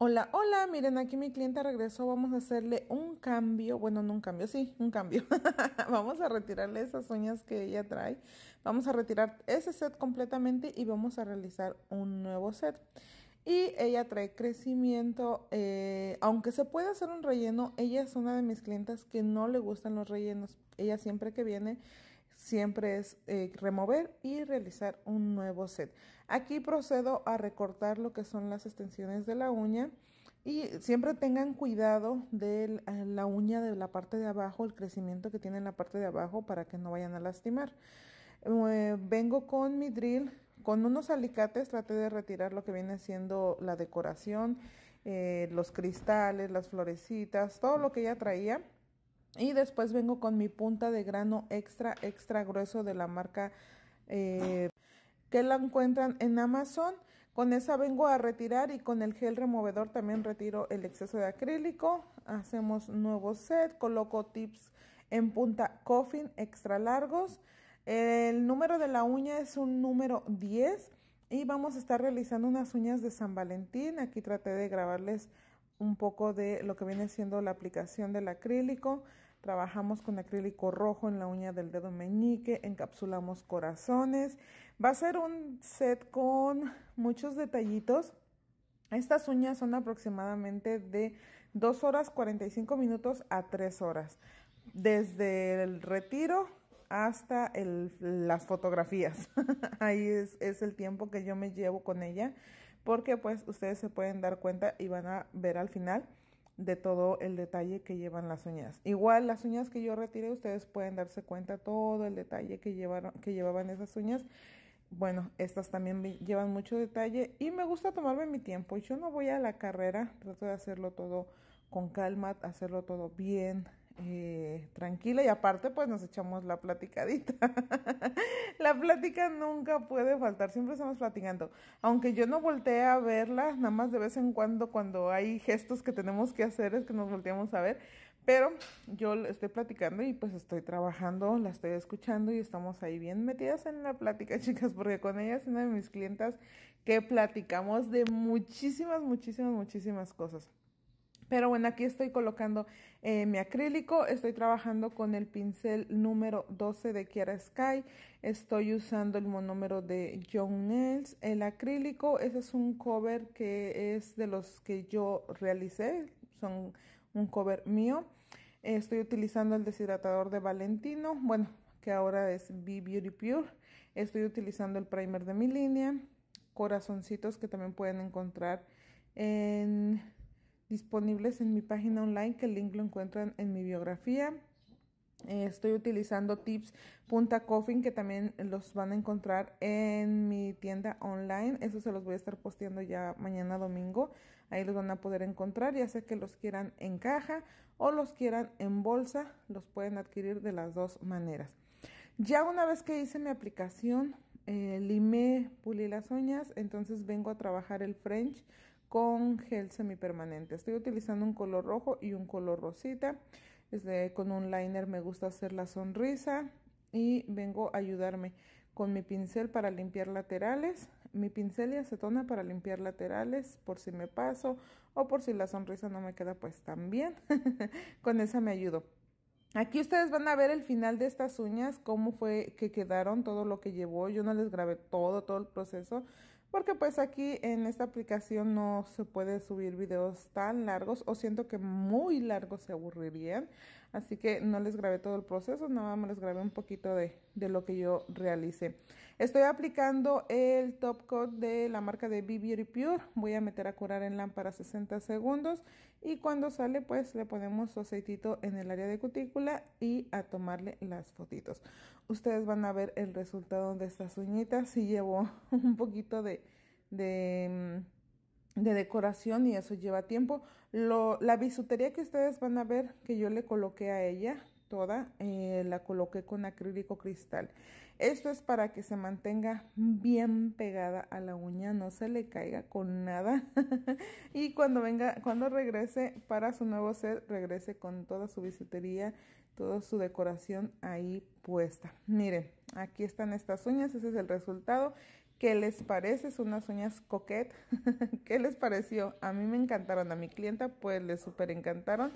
Hola, hola, miren, aquí mi cliente regresó, vamos a hacerle un cambio, bueno, no un cambio, sí, un cambio. vamos a retirarle esas uñas que ella trae, vamos a retirar ese set completamente y vamos a realizar un nuevo set. Y ella trae crecimiento, eh, aunque se puede hacer un relleno, ella es una de mis clientas que no le gustan los rellenos. Ella siempre que viene siempre es eh, remover y realizar un nuevo set. Aquí procedo a recortar lo que son las extensiones de la uña y siempre tengan cuidado de eh, la uña de la parte de abajo, el crecimiento que tiene en la parte de abajo para que no vayan a lastimar. Eh, vengo con mi drill, con unos alicates traté de retirar lo que viene siendo la decoración, los cristales, las florecitas, todo lo que ya traía y después vengo con mi punta de grano extra, extra grueso de la marca eh, que la encuentran en Amazon. Con esa vengo a retirar y con el gel removedor también retiro el exceso de acrílico. Hacemos nuevo set, coloco tips en punta coffin extra largos. El número de la uña es un número 10 y vamos a estar realizando unas uñas de San Valentín. Aquí traté de grabarles un poco de lo que viene siendo la aplicación del acrílico. Trabajamos con acrílico rojo en la uña del dedo meñique, encapsulamos corazones. Va a ser un set con muchos detallitos. Estas uñas son aproximadamente de 2 horas 45 minutos a 3 horas, desde el retiro hasta el, las fotografías. Ahí es, es el tiempo que yo me llevo con ella porque pues ustedes se pueden dar cuenta y van a ver al final de todo el detalle que llevan las uñas. Igual las uñas que yo retiré, ustedes pueden darse cuenta todo el detalle que, llevaron, que llevaban esas uñas. Bueno, estas también llevan mucho detalle y me gusta tomarme mi tiempo. Yo no voy a la carrera, trato de hacerlo todo con calma, hacerlo todo bien, eh, tranquila y aparte pues nos echamos la platicadita. la plática nunca puede faltar, siempre estamos platicando. Aunque yo no volteé a verla, nada más de vez en cuando cuando hay gestos que tenemos que hacer es que nos volteamos a ver, pero yo estoy platicando y pues estoy trabajando, la estoy escuchando y estamos ahí bien metidas en la plática, chicas, porque con ella es una de mis clientas que platicamos de muchísimas, muchísimas, muchísimas cosas. Pero bueno, aquí estoy colocando eh, mi acrílico, estoy trabajando con el pincel número 12 de Kiara Sky, estoy usando el monómero de John Nails, el acrílico, ese es un cover que es de los que yo realicé, son un cover mío, estoy utilizando el deshidratador de Valentino, bueno, que ahora es Be Beauty Pure, estoy utilizando el primer de mi línea, corazoncitos que también pueden encontrar en disponibles en mi página online, que el link lo encuentran en mi biografía. Eh, estoy utilizando tips Punta Coffin que también los van a encontrar en mi tienda online. Eso se los voy a estar posteando ya mañana domingo. Ahí los van a poder encontrar, ya sea que los quieran en caja o los quieran en bolsa. Los pueden adquirir de las dos maneras. Ya una vez que hice mi aplicación, eh, limé, pulí las uñas, entonces vengo a trabajar el French con gel semipermanente. Estoy utilizando un color rojo y un color rosita. Desde, con un liner me gusta hacer la sonrisa y vengo a ayudarme con mi pincel para limpiar laterales, mi pincel y acetona para limpiar laterales por si me paso o por si la sonrisa no me queda pues también, con esa me ayudo. Aquí ustedes van a ver el final de estas uñas, cómo fue que quedaron, todo lo que llevó. Yo no les grabé todo, todo el proceso, porque pues aquí en esta aplicación no se puede subir videos tan largos o siento que muy largos se aburrirían. Así que no les grabé todo el proceso, nada más les grabé un poquito de, lo que yo realicé. Estoy aplicando el top coat de la marca de Be Beauty Pure. Voy a meter a curar en lámpara 60 segundos y cuando sale pues le ponemos su aceitito en el área de cutícula y a tomarle las fotitos. Ustedes van a ver el resultado de estas uñitas. Si llevo un poquito de mm, de decoración y eso lleva tiempo. Lo, la bisutería que ustedes van a ver que yo le coloqué a ella toda, eh, la coloqué con acrílico cristal. Esto es para que se mantenga bien pegada a la uña, no se le caiga con nada. y cuando venga, cuando regrese para su nuevo set, regrese con toda su bisutería, toda su decoración ahí puesta. Miren, aquí están estas uñas, ese es el resultado. ¿Qué les parece? Son unas uñas coquet. ¿Qué les pareció? A mí me encantaron, a mi clienta pues le súper encantaron.